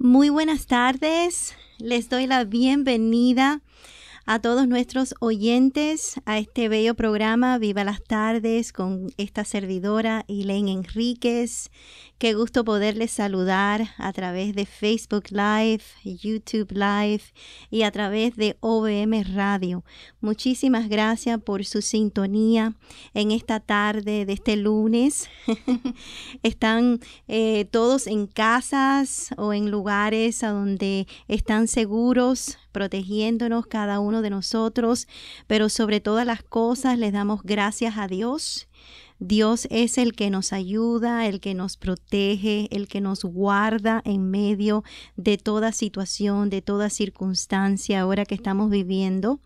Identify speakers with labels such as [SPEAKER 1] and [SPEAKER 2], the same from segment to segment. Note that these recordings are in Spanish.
[SPEAKER 1] Muy buenas tardes. Les doy la bienvenida a todos nuestros oyentes a este bello programa Viva las Tardes con esta servidora Ilene Enríquez. Qué gusto poderles saludar a través de Facebook Live, YouTube Live y a través de ovm Radio. Muchísimas gracias por su sintonía en esta tarde de este lunes. están eh, todos en casas o en lugares a donde están seguros protegiéndonos cada uno de nosotros, pero sobre todas las cosas les damos gracias a Dios. Dios es el que nos ayuda, el que nos protege, el que nos guarda en medio de toda situación, de toda circunstancia ahora que estamos viviendo.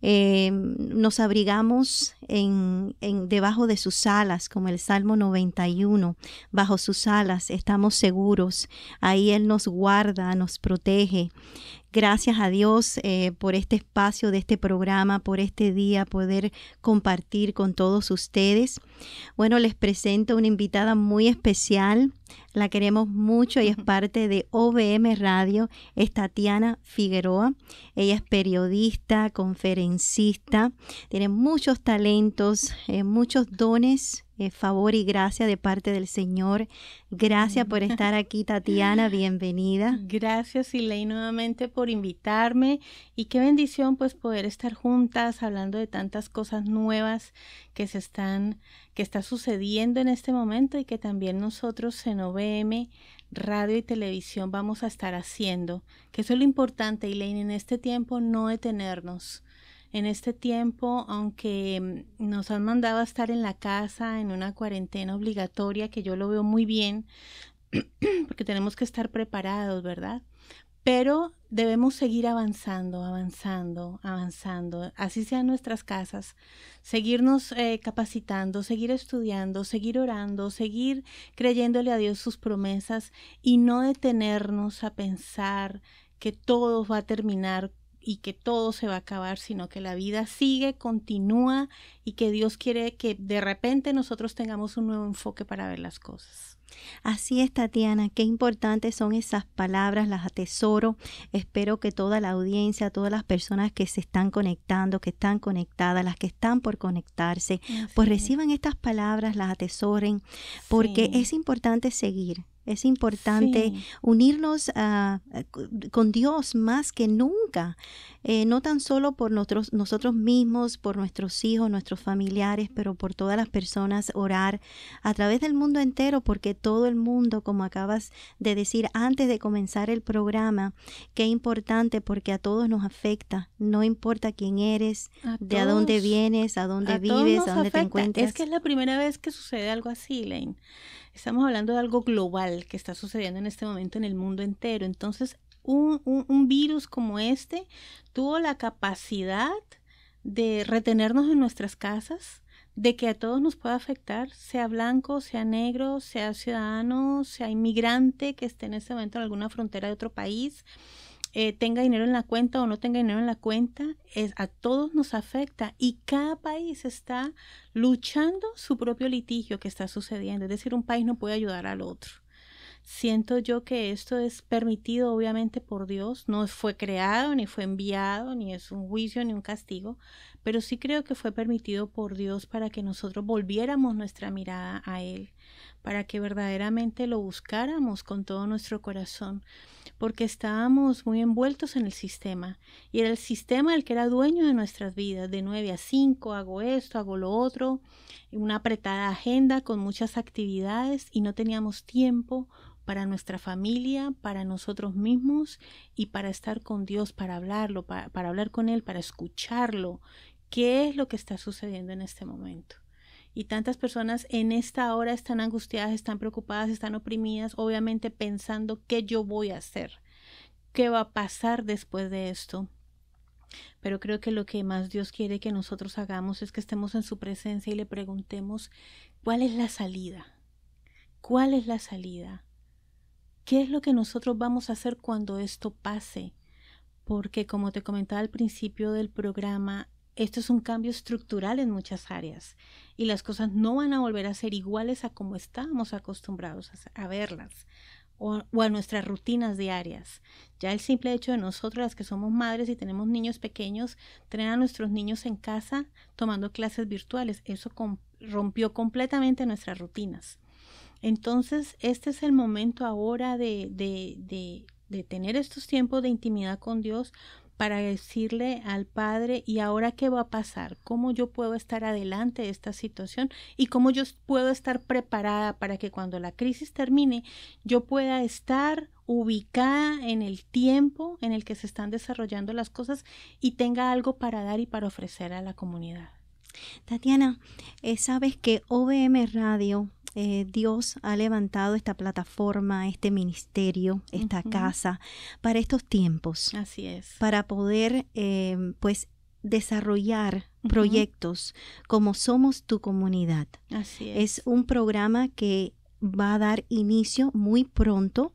[SPEAKER 1] Em, nos abrigamos en, en, debajo de sus alas, como el Salmo 91, bajo sus alas estamos seguros, ahí Él nos guarda, nos protege. Gracias a Dios eh, por este espacio de este programa, por este día, poder compartir con todos ustedes. Bueno, les presento una invitada muy especial. La queremos mucho y es parte de OBM Radio, es Tatiana Figueroa. Ella es periodista, conferencista, tiene muchos talentos, eh, muchos dones eh, favor y gracia de parte del Señor. Gracias por estar aquí, Tatiana,
[SPEAKER 2] bienvenida. Gracias, Ileine, nuevamente por invitarme y qué bendición pues poder estar juntas hablando de tantas cosas nuevas que se están, que está sucediendo en este momento y que también nosotros en OVM radio y televisión vamos a estar haciendo, que eso es lo importante, Elaine, en este tiempo no detenernos, en este tiempo, aunque mm, nos han mandado a estar en la casa, en una cuarentena obligatoria, que yo lo veo muy bien, porque tenemos que estar preparados, ¿verdad? Pero debemos seguir avanzando, avanzando, avanzando, así sean nuestras casas, seguirnos eh, capacitando, seguir estudiando, seguir orando, seguir creyéndole a Dios sus promesas y no detenernos a pensar que todo va a terminar y que todo se va a acabar, sino que la vida sigue, continúa y que Dios quiere que de repente nosotros tengamos un nuevo enfoque para ver las cosas.
[SPEAKER 1] Así es, Tatiana, qué importantes son esas palabras, las atesoro. Espero que toda la audiencia, todas las personas que se están conectando, que están conectadas, las que están por conectarse, pues reciban estas palabras, las atesoren, porque es importante seguir, es importante unirnos eh, con Dios más que nunca, eh, no tan solo por nosotros, nosotros mismos, por nuestros hijos, nuestros familiares, pero por todas las personas, orar a través del mundo entero, porque todo el mundo, como acabas de decir antes de comenzar el programa, qué importante porque a todos nos afecta, no importa quién eres, de a dónde vienes, a dónde vives, a dónde te encuentras. Es que
[SPEAKER 2] es la primera vez que sucede algo así, Lane. Estamos hablando de algo global que está sucediendo en este momento en el mundo entero. Entonces, un, un, virus como este tuvo la capacidad de retenernos en nuestras casas, de que a todos nos pueda afectar, sea blanco, sea negro, sea ciudadano, sea inmigrante que esté en este momento en alguna frontera de otro país. Eh, tenga dinero en la cuenta o no tenga dinero en la cuenta, es, a todos nos afecta y cada país está luchando su propio litigio que está sucediendo. Es decir, un país no puede ayudar al otro. Siento yo que esto es permitido obviamente por Dios, no fue creado, ni fue enviado, ni es un juicio, ni un castigo, pero sí creo que fue permitido por Dios para que nosotros volviéramos nuestra mirada a Él para que verdaderamente lo buscáramos con todo nuestro corazón, porque estábamos muy envueltos en el sistema, y era el sistema el que era dueño de nuestras vidas, de 9 a 5, hago esto, hago lo otro, una apretada agenda con muchas actividades y no teníamos tiempo para nuestra familia, para nosotros mismos y para estar con Dios, para hablarlo, para hablar con Él, para escucharlo. ¿Qué es lo que está sucediendo en este momento? y tantas personas en esta hora están angustiadas, están preocupadas, están oprimidas, obviamente pensando qué yo voy a hacer, qué va a pasar después de esto. Pero creo que lo que más Dios quiere que nosotros hagamos es que estemos en su presencia y le preguntemos cuál es la salida, cuál es la salida, qué es lo que nosotros vamos a hacer cuando esto pase, porque como te comentaba al principio del programa, esto es un cambio estructural en muchas áreas y las cosas no van a volver a ser iguales a como estábamos acostumbrados a, verlas o, a nuestras rutinas diarias. Ya el simple hecho de nosotros, las que somos madres y tenemos niños pequeños, tener a nuestros niños en casa tomando clases virtuales, eso rompió completamente nuestras rutinas. Entonces, este es el momento ahora de tener estos tiempos de intimidad con Dios para decirle al padre, ¿y ahora qué va a pasar? ¿Cómo yo puedo estar adelante de esta situación? ¿Y cómo yo puedo estar preparada para que cuando la crisis termine yo pueda estar ubicada en el tiempo en el que se están desarrollando las cosas y tenga algo para dar y para ofrecer a la comunidad? Tatiana, eh, sabes que OBM
[SPEAKER 1] Radio eh, Dios ha levantado esta plataforma, este ministerio, esta casa para estos tiempos. Así es. Para poder, eh, pues, desarrollar proyectos como Somos tu comunidad. Así es. Es un programa que va a dar inicio muy pronto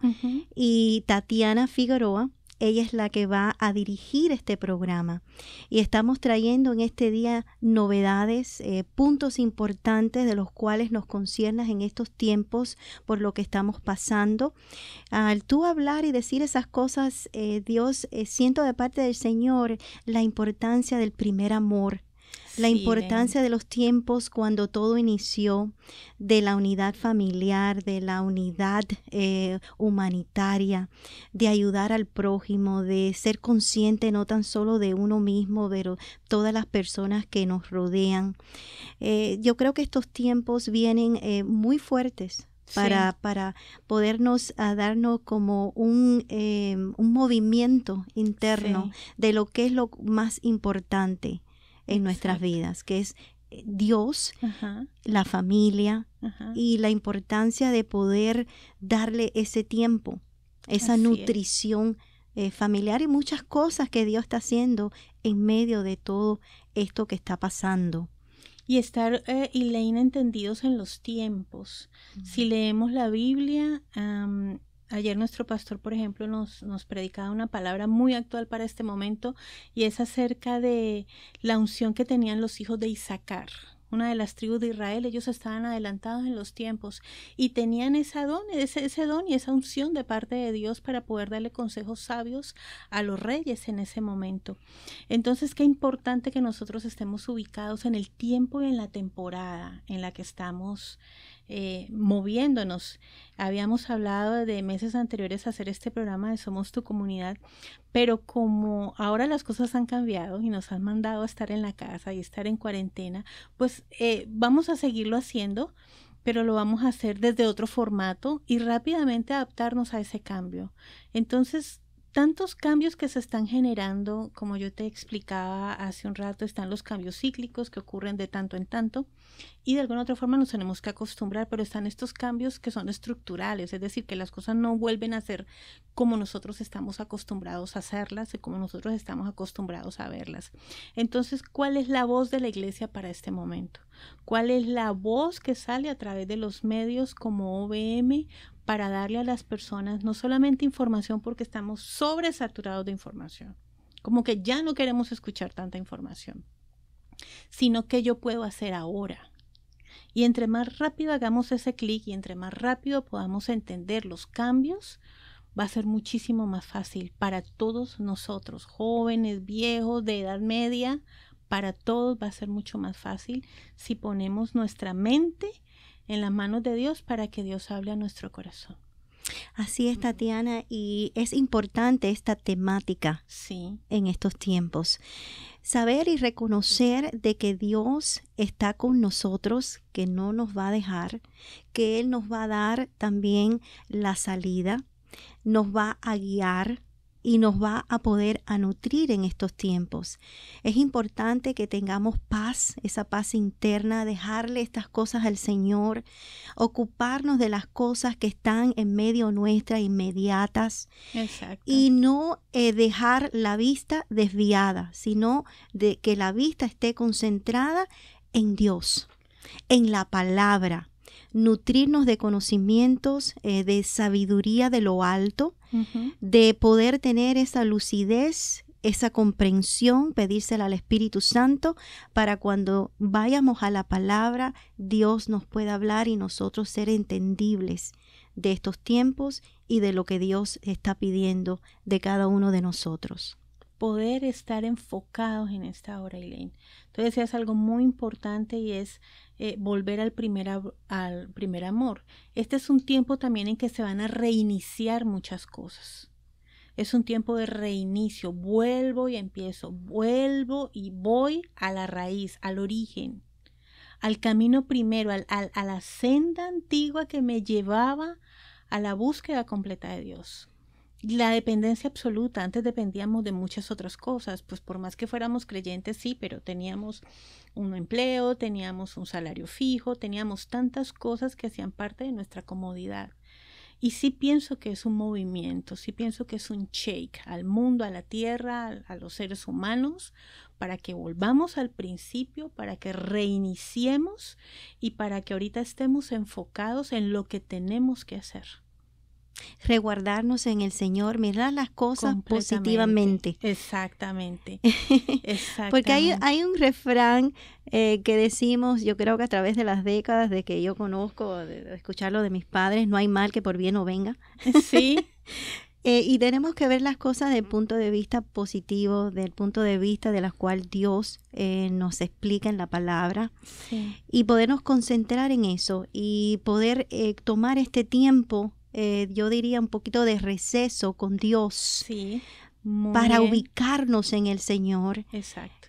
[SPEAKER 1] y Tatiana Figueroa ella es la que va a dirigir este programa. Y estamos trayendo en este día novedades, eh, puntos importantes de los cuales nos conciernas en estos tiempos por lo que estamos pasando. Al tú hablar y decir esas cosas, eh, Dios, eh, siento de parte del Señor la importancia del primer amor
[SPEAKER 2] la importancia
[SPEAKER 1] de los tiempos cuando todo inició, de la unidad familiar, de la unidad eh, humanitaria, de ayudar al prójimo, de ser consciente no tan solo de uno mismo, pero todas las personas que nos rodean. Eh, yo creo que estos tiempos vienen eh, muy fuertes para, podernos darnos como un, movimiento interno de lo que es lo más importante, en nuestras vidas, que es eh, Dios, la familia y la importancia de poder darle ese tiempo, esa nutrición eh, familiar y muchas cosas que Dios está haciendo en medio de todo esto que
[SPEAKER 2] está pasando. Y estar, eh, y leyendo entendidos en los tiempos. Si leemos la Biblia, Ayer nuestro pastor, por ejemplo, nos, predicaba una palabra muy actual para este momento y es acerca de la unción que tenían los hijos de Isaacar, una de las tribus de Israel. Ellos estaban adelantados en los tiempos y tenían esa don, ese, ese don y esa unción de parte de Dios para poder darle consejos sabios a los reyes en ese momento. Entonces, qué importante que nosotros estemos ubicados en el tiempo y en la temporada en la que estamos. Eh, moviéndonos. Habíamos hablado de meses anteriores hacer este programa de Somos tu comunidad, pero como ahora las cosas han cambiado y nos han mandado a estar en la casa y estar en cuarentena, pues eh, vamos a seguirlo haciendo pero lo vamos a hacer desde otro formato y rápidamente adaptarnos a ese cambio. Entonces, tantos cambios que se están generando, como yo te explicaba hace un rato, están los cambios cíclicos que ocurren de tanto en tanto y de alguna otra forma nos tenemos que acostumbrar, pero están estos cambios que son estructurales, es decir, que las cosas no vuelven a ser como nosotros estamos acostumbrados a hacerlas y como nosotros estamos acostumbrados a verlas. Entonces, ¿cuál es la voz de la iglesia para este momento? ¿Cuál es la voz que sale a través de los medios como OBM para darle a las personas no solamente información porque estamos sobresaturados de información? como que ya no queremos escuchar tanta información sino que yo puedo hacer ahora. Y entre más rápido hagamos ese clic y entre más rápido podamos entender los cambios, va a ser muchísimo más fácil para todos nosotros, jóvenes, viejos, de edad media, para todos va a ser mucho más fácil si ponemos nuestra mente en las manos de Dios para que Dios hable a nuestro corazón. Así es, Tatiana,
[SPEAKER 1] y es importante esta temática en estos tiempos. Saber y reconocer de que Dios está con nosotros, que no nos va a dejar, que Él nos va a dar también la salida, nos va a guiar, y nos va a poder a nutrir en estos tiempos. Es importante que tengamos paz, esa paz interna, dejarle estas cosas al Señor, ocuparnos de las cosas que están en medio nuestra, inmediatas, y no eh, dejar la vista desviada, sino de que la vista esté concentrada en Dios, en la palabra, nutrirnos de conocimientos, eh, de sabiduría de lo alto, de poder tener esa lucidez, esa comprensión, pedírsela al Espíritu Santo para cuando vayamos a la palabra, Dios nos pueda hablar y nosotros ser entendibles de estos tiempos y de lo que Dios está pidiendo de cada uno de nosotros.
[SPEAKER 2] Poder estar enfocados en esta hora, Elaine. Entonces es algo muy importante y es eh, volver al primer, al primer amor. Este es un tiempo también en que se van a reiniciar muchas cosas. Es un tiempo de reinicio. Vuelvo y empiezo. Vuelvo y voy a la raíz, al origen, al camino primero, a la senda antigua que me llevaba a la búsqueda completa de Dios la dependencia absoluta, antes dependíamos de muchas otras cosas, pues por más que fuéramos creyentes, sí, pero teníamos un empleo, teníamos un salario fijo, teníamos tantas cosas que hacían parte de nuestra comodidad. Y sí pienso que es un movimiento, sí pienso que es un shake al mundo, a la tierra, a, los seres humanos, para que volvamos al principio, para que reiniciemos y para que ahorita estemos enfocados en lo que tenemos que hacer
[SPEAKER 1] reguardarnos en el Señor, mirar las cosas positivamente. Exactamente. Porque hay, un refrán eh, que decimos, yo creo que a través de las décadas de que yo conozco, de, escucharlo de mis padres, no hay mal que por bien no venga. Sí. Eh, y tenemos que ver las cosas desde el punto de vista positivo, del punto de vista de la cual Dios eh, nos explica en la palabra y podernos concentrar en eso y poder tomar este tiempo eh, yo diría, un poquito de receso con Dios. para ubicarnos en el Señor.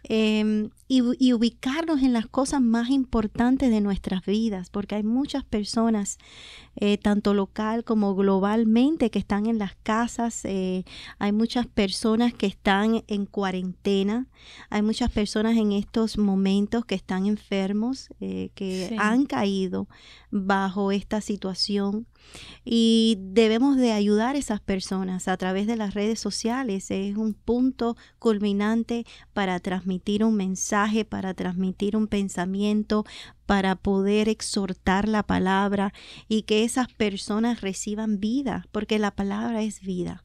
[SPEAKER 1] Em, y, ubicarnos en las cosas más importantes de nuestras vidas, porque hay muchas personas, eh, tanto local como globalmente, que están en las casas, eh, hay muchas personas que están en cuarentena, hay muchas personas en estos momentos que están enfermos, que han caído bajo esta situación y debemos de ayudar a esas personas a través de las redes sociales. Es un punto culminante para transmitir un mensaje, para transmitir un pensamiento, para poder exhortar la palabra y que esas personas reciban vida, porque la palabra es vida.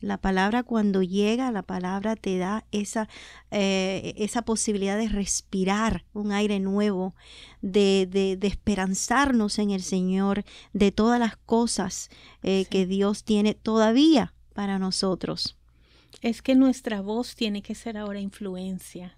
[SPEAKER 1] La palabra cuando llega, la palabra te da esa, eh, esa posibilidad de respirar un aire nuevo, de, de, esperanzarnos en el Señor, de todas las cosas eh, que Dios tiene todavía para nosotros.
[SPEAKER 2] Es que nuestra voz tiene que ser ahora influencia.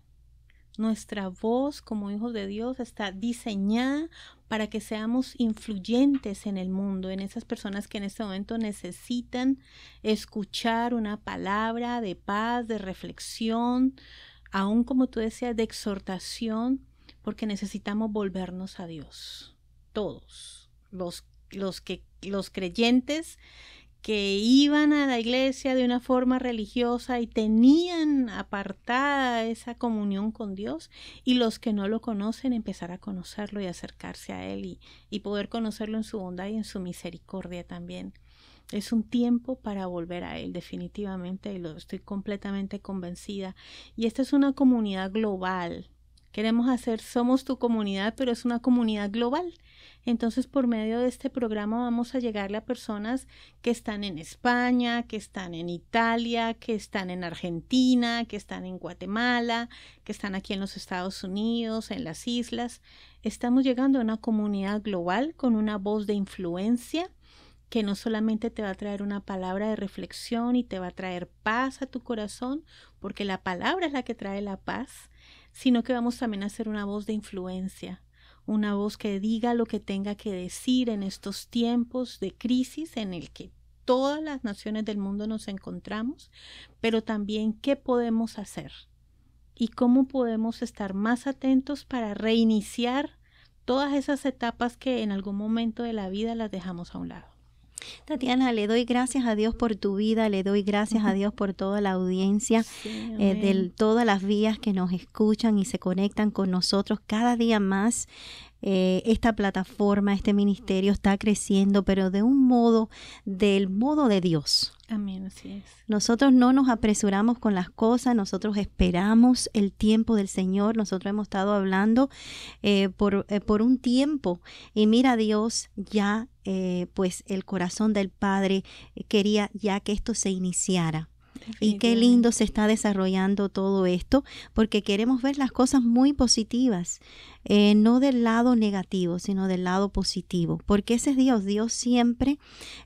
[SPEAKER 2] Nuestra voz como hijos de Dios está diseñada para que seamos influyentes en el mundo, en esas personas que en este momento necesitan escuchar una palabra de paz, de reflexión, aún como tú decías, de exhortación, porque necesitamos volvernos a Dios, todos, los, los, que, los creyentes que iban a la iglesia de una forma religiosa y tenían apartada esa comunión con Dios y los que no lo conocen empezar a conocerlo y acercarse a Él y, poder conocerlo en su bondad y en su misericordia también. Es un tiempo para volver a Él, definitivamente, y lo estoy completamente convencida. Y esta es una comunidad global, Queremos hacer Somos tu comunidad, pero es una comunidad global. Entonces, por medio de este programa vamos a llegarle a personas que están en España, que están en Italia, que están en Argentina, que están en Guatemala, que están aquí en los Estados Unidos, en las islas. Estamos llegando a una comunidad global con una voz de influencia que no solamente te va a traer una palabra de reflexión y te va a traer paz a tu corazón, porque la palabra es la que trae la paz, sino que vamos también a ser una voz de influencia, una voz que diga lo que tenga que decir en estos tiempos de crisis en el que todas las naciones del mundo nos encontramos, pero también qué podemos hacer y cómo podemos estar más atentos para reiniciar todas esas etapas que en algún momento de la vida las dejamos a un lado.
[SPEAKER 1] Tatiana, le doy gracias a Dios por tu vida, le doy gracias a Dios por toda la audiencia, eh, de todas las vías que nos escuchan y se conectan con nosotros cada día más. Eh, esta plataforma, este ministerio está creciendo, pero de un modo, del modo de Dios.
[SPEAKER 2] Amén, así es.
[SPEAKER 1] Nosotros no nos apresuramos con las cosas, nosotros esperamos el tiempo del Señor, nosotros hemos estado hablando eh, por, eh, por, un tiempo y mira Dios ya, pues el corazón del Padre quería ya que esto se iniciara. Y qué lindo se está desarrollando todo esto, porque queremos ver las cosas muy positivas. Eh, no del lado negativo, sino del lado positivo, porque ese es Dios, Dios siempre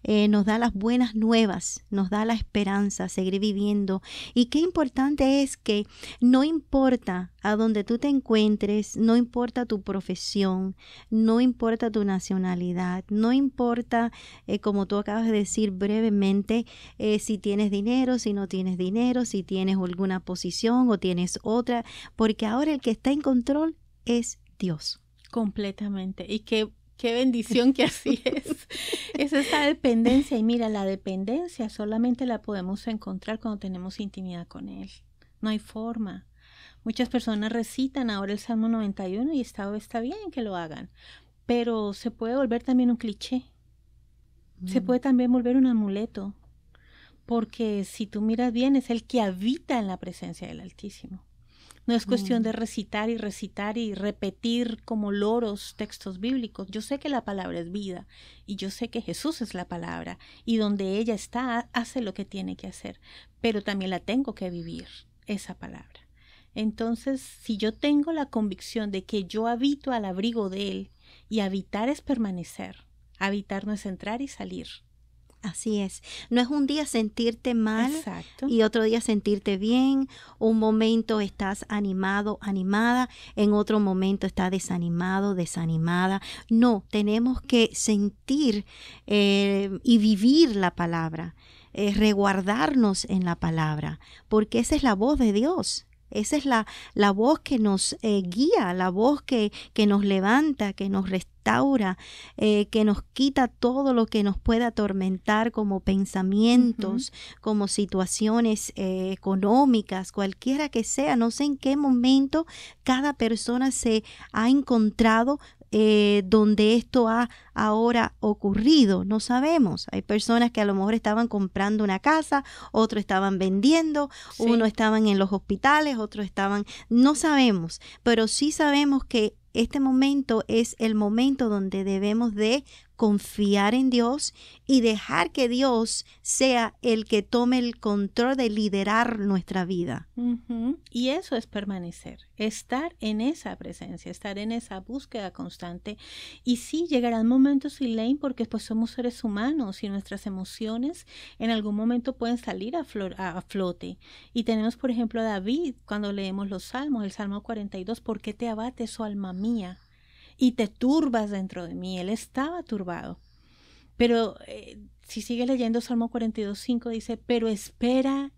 [SPEAKER 1] eh, nos da las buenas nuevas, nos da la esperanza, seguir viviendo. Y qué importante es que no importa a donde tú te encuentres, no importa tu profesión, no importa tu nacionalidad, no importa, eh, como tú acabas de decir brevemente, si tienes dinero, si no tienes dinero, si tienes alguna posición o tienes otra, porque ahora el que está en control es Dios.
[SPEAKER 2] Completamente. Y qué, qué bendición que así es. es esa dependencia. Y mira, la dependencia solamente la podemos encontrar cuando tenemos intimidad con Él. No hay forma. Muchas personas recitan ahora el Salmo 91 y está, está bien que lo hagan, pero se puede volver también un cliché. Se mm. puede también volver un amuleto, porque si tú miras bien es el que habita en la presencia del Altísimo. No es cuestión mm. de recitar y recitar y repetir como loros textos bíblicos. Yo sé que la palabra es vida y yo sé que Jesús es la palabra y donde ella está hace lo que tiene que hacer, pero también la tengo que vivir, esa palabra. Entonces, si yo tengo la convicción de que yo habito al abrigo de Él, y habitar es permanecer, habitar no es entrar y salir, Así es. No es un día sentirte
[SPEAKER 1] mal y otro día sentirte bien. Un momento estás animado, animada. En otro momento estás desanimado, desanimada. No, tenemos que sentir eh, y vivir la palabra. es eh, reguardarnos en la palabra, porque esa es la voz de Dios. Esa es la, voz que nos eh, guía, la voz que, que, nos levanta, que nos restaura, eh, que nos quita todo lo que nos pueda atormentar como pensamientos, como situaciones eh, económicas, cualquiera que sea. No sé en qué momento cada persona se ha encontrado eh, donde esto ha ahora ocurrido, no sabemos. Hay personas que a lo mejor estaban comprando una casa, otros estaban vendiendo, uno estaban en los hospitales, otros estaban, no sabemos, pero sí sabemos que este momento es el momento donde debemos de confiar en Dios y dejar que Dios sea el que tome el control de liderar nuestra vida.
[SPEAKER 2] Y eso es permanecer, estar en esa presencia, estar en esa búsqueda constante. Y sí, llegarán momentos, ley porque pues somos seres humanos y nuestras emociones en algún momento pueden salir a, flor, a, flote. Y tenemos, por ejemplo, a David, cuando leemos los salmos, el Salmo 42, ¿por qué te abates, su oh alma mía? y te turbas dentro de mí. Él estaba turbado. Pero eh, si sigue leyendo Salmo 42, 5 dice, pero espera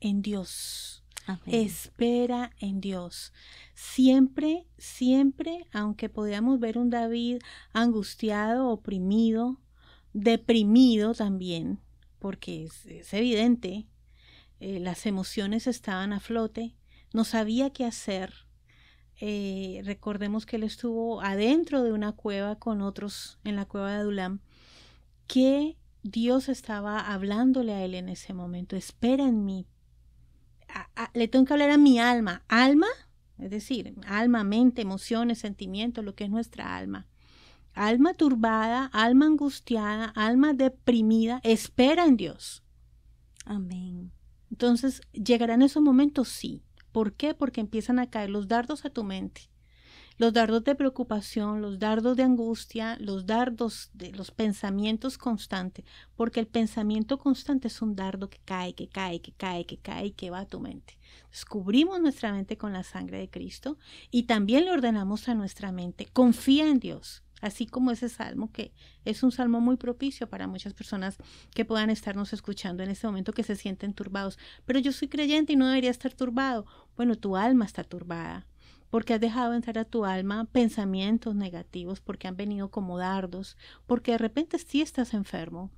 [SPEAKER 2] en Dios. Espera en Dios. Siempre, siempre, aunque podíamos ver un David angustiado, oprimido, deprimido también, porque es, evidente, eh, las emociones estaban a flote, no sabía qué hacer, eh, recordemos que él estuvo adentro de una cueva con otros en la cueva de Dulam que Dios estaba hablándole a él en ese momento, espera en mí, le tengo que hablar a mi alma, alma, es decir, alma, mente, emociones, sentimientos, lo que es nuestra alma. Alma turbada, alma angustiada, alma deprimida, espera en Dios. Amén. Entonces, ¿llegarán esos momentos? Sí. ¿Por qué? Porque empiezan a caer los dardos a tu mente. Los dardos de preocupación, los dardos de angustia, los dardos de los pensamientos constantes, porque el pensamiento constante es un dardo que cae, que cae, que cae, que cae y que va a tu mente. Descubrimos nuestra mente con la sangre de Cristo y también le ordenamos a nuestra mente, confía en Dios así como ese salmo que es un salmo muy propicio para muchas personas que puedan estarnos escuchando en este momento que se sienten turbados. Pero yo soy creyente y no debería estar turbado. Bueno, tu alma está turbada porque has dejado entrar a tu alma pensamientos negativos, porque han venido como dardos, porque de repente sí estás enfermo.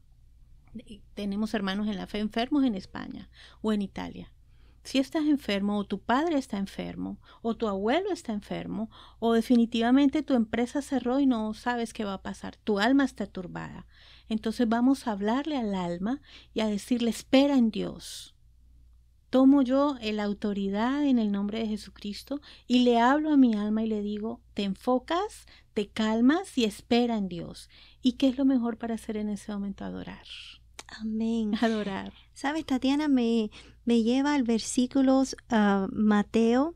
[SPEAKER 2] Tenemos hermanos en la fe enfermos en España o en Italia si estás enfermo o tu padre está enfermo o tu abuelo está enfermo o definitivamente tu empresa cerró y no sabes qué va a pasar, tu alma está turbada. Entonces vamos a hablarle al alma y a decirle espera en Dios. Tomo yo la autoridad en el nombre de Jesucristo y le hablo a mi alma y le digo, te enfocas, te calmas y espera en Dios. ¿Y qué es lo mejor para hacer en ese momento? Adorar. Amén. Adorar. Sabes,
[SPEAKER 1] Tatiana, me, lleva al versículo ah, Mateo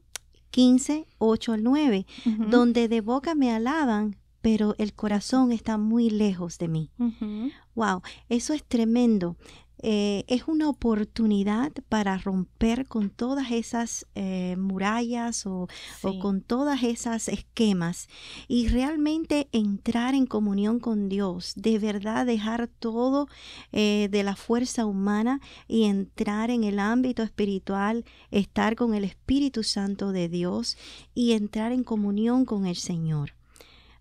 [SPEAKER 1] 15, 8 al 9, donde de boca me alaban, pero el corazón está muy lejos de mí. Wow, eso es tremendo. Eh, es una oportunidad para romper con todas esas eh, murallas o, o, con todas esas esquemas y realmente entrar en comunión con Dios, de verdad dejar todo eh, de la fuerza humana y entrar en el ámbito espiritual, estar con el Espíritu Santo de Dios y entrar en comunión con el Señor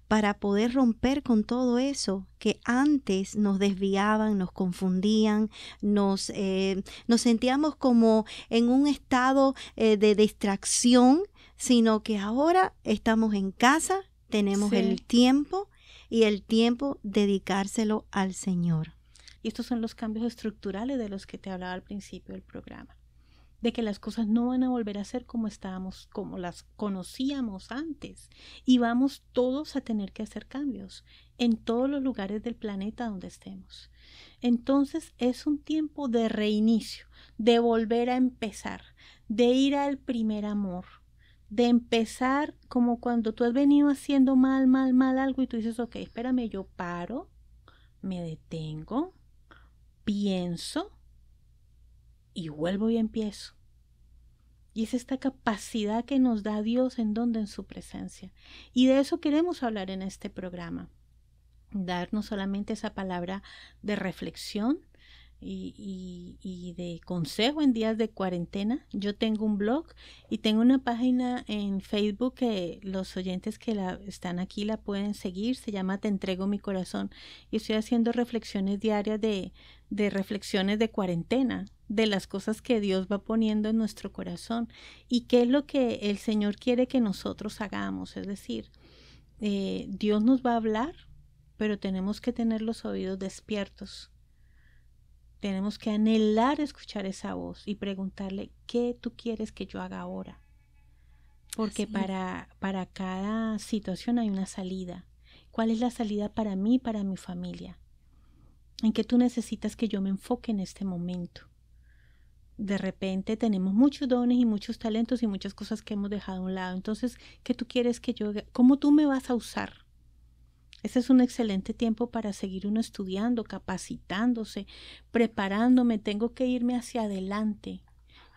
[SPEAKER 1] para poder romper con todo eso que antes nos desviaban, nos confundían, nos, eh, nos sentíamos como en un estado eh, de distracción, sino que ahora estamos en casa, tenemos el tiempo y el tiempo dedicárselo al Señor.
[SPEAKER 2] Y estos son los cambios estructurales de los que te hablaba al principio del programa de que las cosas no van a volver a ser como estábamos, como las conocíamos antes. Y vamos todos a tener que hacer cambios en todos los lugares del planeta donde estemos. Entonces es un tiempo de reinicio, de volver a empezar, de ir al primer amor, de empezar como cuando tú has venido haciendo mal, mal, mal algo y tú dices, ok, espérame, yo paro, me detengo, pienso y vuelvo y empiezo. Y es esta capacidad que nos da Dios en donde en su presencia. Y de eso queremos hablar en este programa. Darnos solamente esa palabra de reflexión y, de consejo en días de cuarentena. Yo tengo un blog y tengo una página en Facebook que los oyentes que la, están aquí la pueden seguir. Se llama Te entrego mi corazón. Y estoy haciendo reflexiones diarias de, de reflexiones de cuarentena de las cosas que Dios va poniendo en nuestro corazón y qué es lo que el Señor quiere que nosotros hagamos. Es decir, eh, Dios nos va a hablar, pero tenemos que tener los oídos despiertos. Tenemos que anhelar escuchar esa voz y preguntarle, ¿qué tú quieres que yo haga ahora? Porque para, para cada situación hay una salida. ¿Cuál es la salida para mí, para mi familia? ¿En qué tú necesitas que yo me enfoque en este momento? de repente tenemos muchos dones y muchos talentos y muchas cosas que hemos dejado a un lado. Entonces, ¿qué tú quieres que yo haga? ¿Cómo tú me vas a usar? Ese es un excelente tiempo para seguir uno estudiando, capacitándose, preparándome. Tengo que irme hacia adelante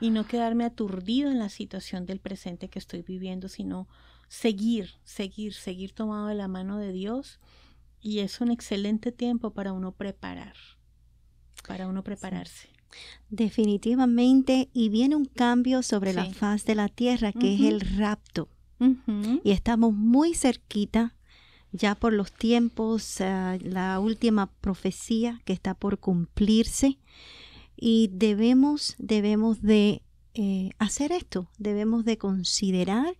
[SPEAKER 2] y no quedarme aturdido en la situación del presente que estoy viviendo, sino seguir, seguir, seguir tomado de la mano de Dios. Y es un excelente tiempo para uno preparar, para uno prepararse.
[SPEAKER 1] Definitivamente, y viene un cambio sobre la faz de la tierra, que es el rapto. Y estamos muy cerquita ya por los tiempos, eh, la última profecía que está por cumplirse. Y debemos, debemos de eh, hacer esto, debemos de considerar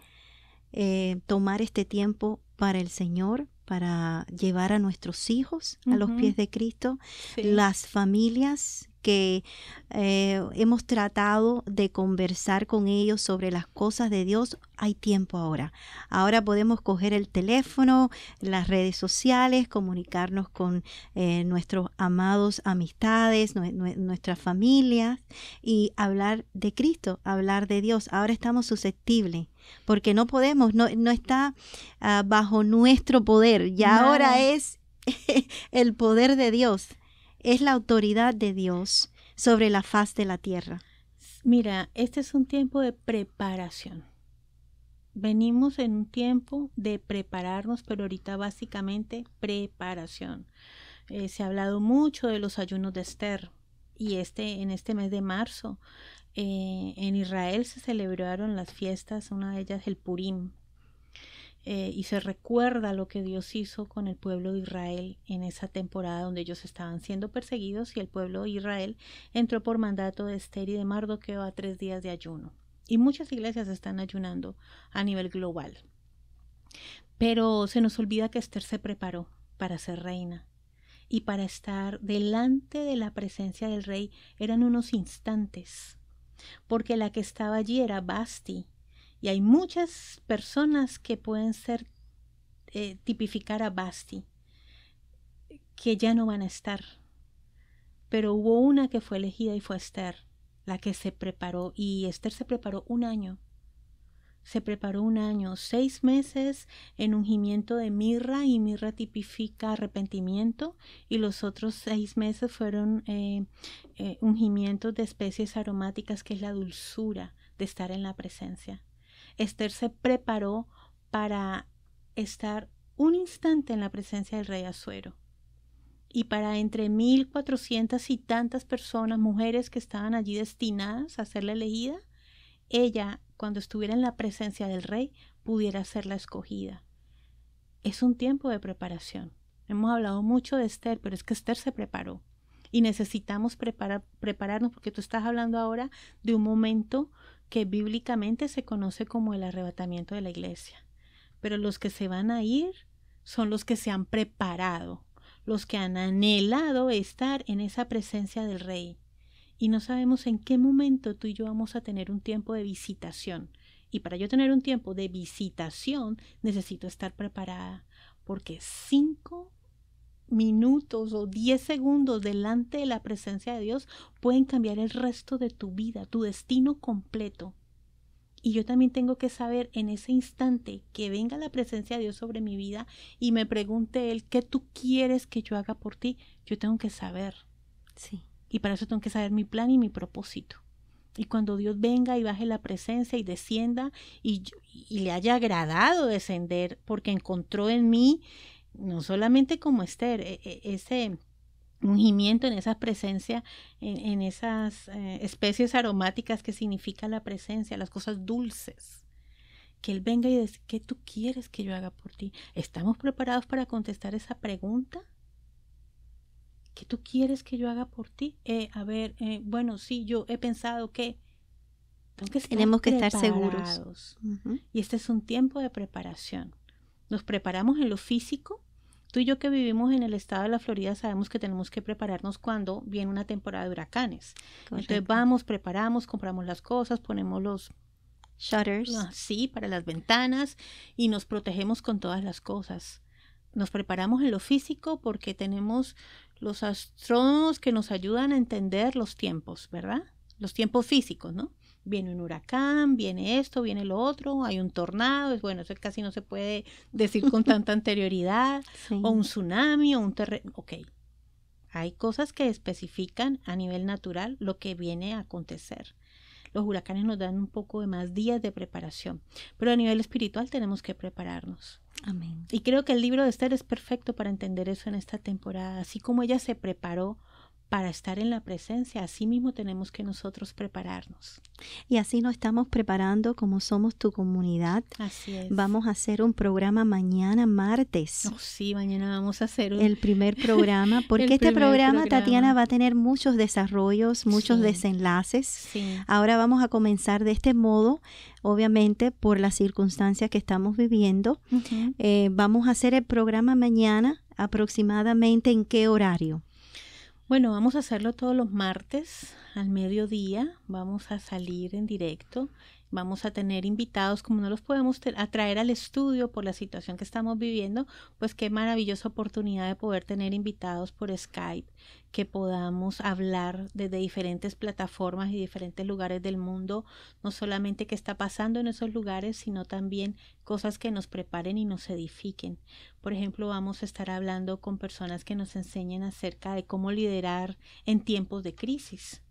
[SPEAKER 1] eh, tomar este tiempo para el Señor, para llevar a nuestros hijos a los pies de Cristo, las familias que eh, hemos tratado de conversar con ellos sobre las cosas de Dios, hay tiempo ahora. Ahora podemos coger el teléfono, las redes sociales, comunicarnos con eh, nuestros amados amistades, nuestras familias y hablar de Cristo, hablar de Dios. Ahora estamos susceptibles porque no podemos, no, está ah, bajo nuestro poder. Ya ahora es el poder de Dios es la autoridad de Dios sobre la faz de la
[SPEAKER 2] tierra. Mira, este es un tiempo de preparación. Venimos en un tiempo de prepararnos, pero ahorita básicamente preparación. Eh, se ha hablado mucho de los ayunos de Esther y este en este mes de marzo eh, en Israel se celebraron las fiestas, una de ellas el Purim, eh, y se recuerda lo que Dios hizo con el pueblo de Israel en esa temporada donde ellos estaban siendo perseguidos y el pueblo de Israel entró por mandato de Esther y de Mardoqueo a tres días de ayuno. Y muchas iglesias están ayunando a nivel global. Pero se nos olvida que Esther se preparó para ser reina y para estar delante de la presencia del rey eran unos instantes, porque la que estaba allí era Basti, y hay muchas personas que pueden ser eh, tipificar a Basti, que ya no van a estar. Pero hubo una que fue elegida y fue Esther, la que se preparó. Y Esther se preparó un año. Se preparó un año, seis meses en ungimiento de mirra y mirra tipifica arrepentimiento y los otros seis meses fueron eh, eh, ungimientos de especies aromáticas que es la dulzura de estar en la presencia. Esther se preparó para estar un instante en la presencia del rey Azuero. Y para entre mil cuatrocientas y tantas personas, mujeres que estaban allí destinadas a ser la elegida, ella, cuando estuviera en la presencia del rey, pudiera ser la escogida. Es un tiempo de preparación. Hemos hablado mucho de Esther, pero es que Esther se preparó. Y necesitamos prepararnos, porque tú estás hablando ahora de un momento que bíblicamente se conoce como el arrebatamiento de la iglesia. Pero los que se van a ir son los que se han preparado, los que han anhelado estar en esa presencia del rey. Y no sabemos en qué momento tú y yo vamos a tener un tiempo de visitación. Y para yo tener un tiempo de visitación necesito estar preparada, porque cinco minutos o 10 segundos delante de la presencia de Dios pueden cambiar el resto de tu vida, tu destino completo. Y yo también tengo que saber en ese instante que venga la presencia de Dios sobre mi vida y me pregunte Él, ¿qué tú quieres que yo haga por ti? Yo tengo que saber. Sí. Y para eso tengo que saber mi plan y mi propósito. Y cuando Dios venga y baje la presencia y descienda y, y le haya agradado descender porque encontró en mí no solamente como Esther, e, e, ese ungimiento en esa presencia, en, esas eh, especies aromáticas que significa la presencia, las cosas dulces. Que Él venga y dice, ¿qué tú quieres que yo haga por ti? ¿Estamos preparados para contestar esa pregunta? ¿Qué tú quieres que yo haga por ti? Eh, a ver, eh, bueno, sí, yo he pensado que... Tenemos que estar seguros. Y este es un tiempo de preparación nos preparamos en lo físico. Tú y yo que vivimos en el estado de la Florida sabemos que tenemos que prepararnos cuando viene una temporada de huracanes. Entonces vamos, preparamos, compramos las cosas, ponemos los shutters. Ah, sí, para las ventanas y nos protegemos con todas las cosas. Nos preparamos en lo físico porque tenemos los astrónomos que nos ayudan a entender los tiempos, ¿verdad? Los tiempos físicos, ¿no? viene un huracán, viene esto, viene lo otro, hay un tornado, es bueno, eso casi no se puede decir con tanta anterioridad, o un tsunami, o un terremoto, ok. Hay cosas que especifican a nivel natural lo que viene a acontecer. Los huracanes nos dan un poco de más días de preparación, pero a nivel espiritual tenemos que prepararnos. Amén. Y creo que el libro de Esther es perfecto para entender eso en esta temporada, así como ella se preparó para estar en la presencia, así mismo tenemos que nosotros prepararnos.
[SPEAKER 1] Y así nos estamos preparando como somos tu comunidad. Así es. Vamos a hacer un programa mañana martes. Oh,
[SPEAKER 2] sí, mañana vamos a hacer el
[SPEAKER 1] primer programa, porque este programa, Tatiana, va a tener muchos desarrollos, muchos desenlaces. Sí. Ahora vamos a comenzar de este modo, obviamente por las circunstancias que estamos viviendo. Eh, vamos a hacer el programa mañana aproximadamente en qué horario.
[SPEAKER 2] Bueno, vamos a hacerlo todos los martes al mediodía. Vamos a salir en directo vamos a tener invitados, como no los podemos atraer al estudio por la situación que estamos viviendo, pues qué maravillosa oportunidad de poder tener invitados por Skype, que podamos hablar desde diferentes plataformas y diferentes lugares del mundo, no solamente qué está pasando en esos lugares, sino también cosas que nos preparen y nos edifiquen. Por ejemplo, vamos a estar hablando con personas que nos enseñen acerca de cómo liderar en tiempos de crisis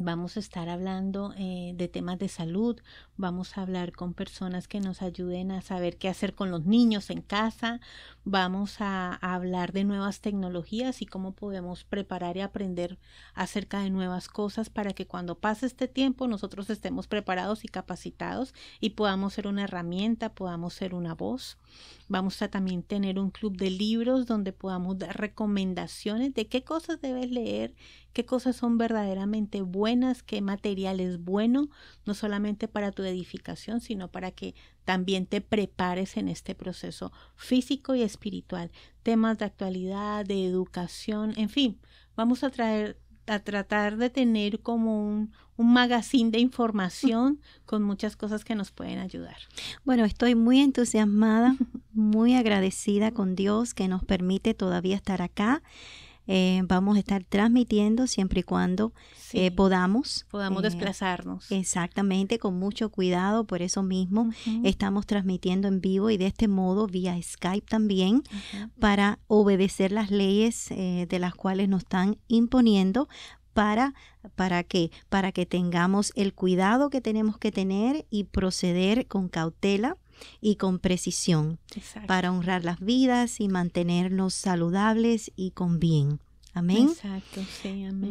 [SPEAKER 2] Vamos a estar hablando eh, de temas de salud, vamos a hablar con personas que nos ayuden a saber qué hacer con los niños en casa, vamos a, hablar de nuevas tecnologías y cómo podemos preparar y aprender acerca de nuevas cosas para que cuando pase este tiempo nosotros estemos preparados y capacitados y podamos ser una herramienta, podamos ser una voz. Vamos a también tener un club de libros donde podamos dar recomendaciones de qué cosas debes leer qué cosas son verdaderamente buenas, qué material es bueno, no solamente para tu edificación, sino para que también te prepares en este proceso físico y espiritual, temas de actualidad, de educación, en fin, vamos a traer a tratar de tener como un, un magazine de información con muchas cosas que nos pueden ayudar.
[SPEAKER 1] Bueno, estoy muy entusiasmada, muy agradecida con Dios que nos permite todavía estar acá eh, vamos a estar transmitiendo siempre y cuando eh, podamos. Podamos eh, desplazarnos. Exactamente, con mucho cuidado, por eso mismo estamos transmitiendo en vivo y de este modo vía Skype también para obedecer las leyes de las cuales nos están imponiendo para para qué? Para que tengamos el cuidado que tenemos que tener y proceder con cautela y con precisión para honrar las vidas y mantenernos saludables y con bien. Amén.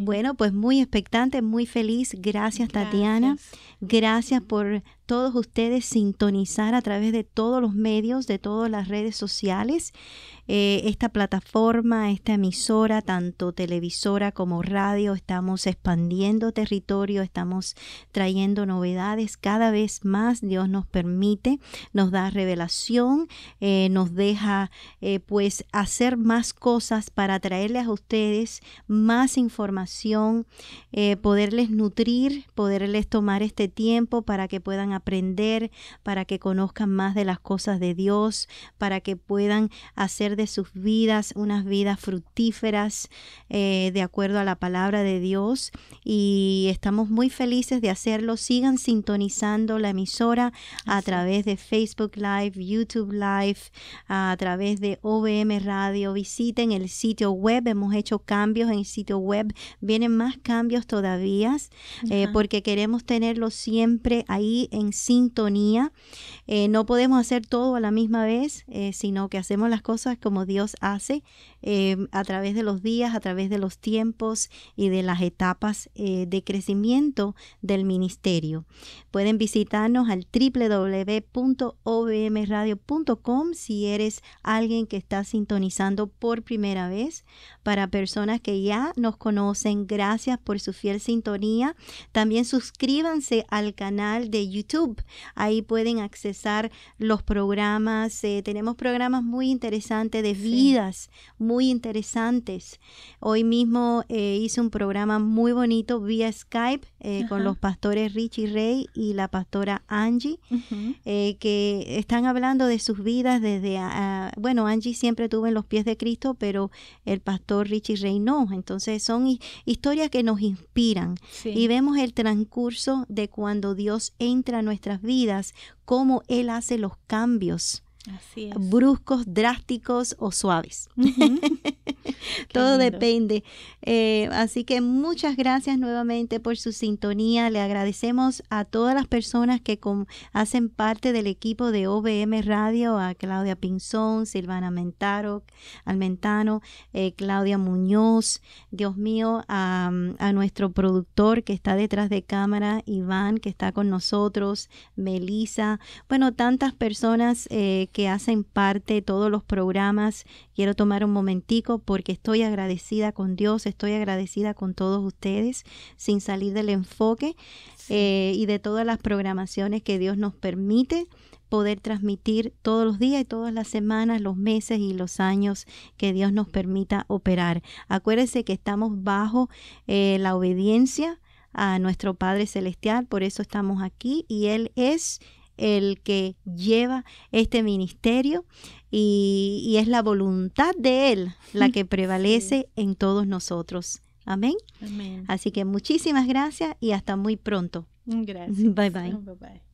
[SPEAKER 1] Bueno, pues muy expectante, muy feliz. Gracias. Tatiana. Gracias por todos ustedes sintonizar a través de todos los medios, de todas las redes sociales, eh, esta plataforma, esta emisora, tanto televisora como radio, estamos expandiendo territorio, estamos trayendo novedades cada vez más, Dios nos permite, nos da revelación, eh, nos deja eh, pues hacer más cosas para traerles a ustedes más información, poderles nutrir, poderles tomar este tiempo para que puedan aprender aprender, para que conozcan más de las cosas de Dios, para que puedan hacer de sus vidas unas vidas fructíferas eh, de acuerdo a la palabra de Dios. Y estamos muy felices de hacerlo. Sigan sintonizando la emisora a través de Facebook Live, YouTube Live, a través de OBM Radio. Visiten el sitio web. Hemos hecho cambios en el sitio web. Vienen más cambios todavía, eh, porque queremos tenerlo siempre ahí en sintonía. Eh, no podemos hacer todo a la misma vez, eh, sino que hacemos las cosas como Dios hace, Em, a través de los días, a través de los tiempos y de las etapas eh, de crecimiento del ministerio. Pueden visitarnos al www.obmradio.com si eres alguien que está sintonizando por primera vez. Para personas que ya nos conocen, gracias por su fiel sintonía. También suscríbanse al canal de YouTube. Ahí pueden accesar los programas. Eh, tenemos programas muy interesantes de vidas muy interesantes. Hoy mismo eh, hice un programa muy bonito vía Skype eh, con los pastores Richie Rey y la pastora Angie, eh, que están hablando de sus vidas desde, ah, ah, bueno, Angie siempre tuvo en los pies de Cristo, pero el pastor Richie Rey no. Entonces son historias que nos inspiran y vemos el transcurso de cuando Dios entra a nuestras vidas, cómo Él hace los cambios Así es. bruscos, drásticos o suaves.
[SPEAKER 2] Todo depende.
[SPEAKER 1] Eh, así que muchas gracias nuevamente por su sintonía. Le agradecemos a todas las personas que hacen parte del equipo de OBM Radio, a Claudia Pinzón, Silvana Mentaro, Almentano, eh, Claudia Muñoz, Dios mío, a, nuestro productor que está detrás de cámara, Iván, que está con nosotros, Melisa, bueno, tantas personas eh, que hacen parte de todos los programas. Quiero tomar un momentico porque estoy agradecida con Dios, estoy agradecida con todos ustedes, sin salir del enfoque eh, y de todas las programaciones que Dios nos permite poder transmitir todos los días y todas las semanas, los meses y los años que Dios nos permita operar. Acuérdense que estamos bajo eh, la obediencia a nuestro Padre Celestial, por eso estamos aquí y Él es el que lleva este ministerio y, es la voluntad de Él la que prevalece en todos nosotros. Amén. Amén. Así que muchísimas gracias y hasta muy pronto. Gracias. Bye bye. bye,
[SPEAKER 2] bye.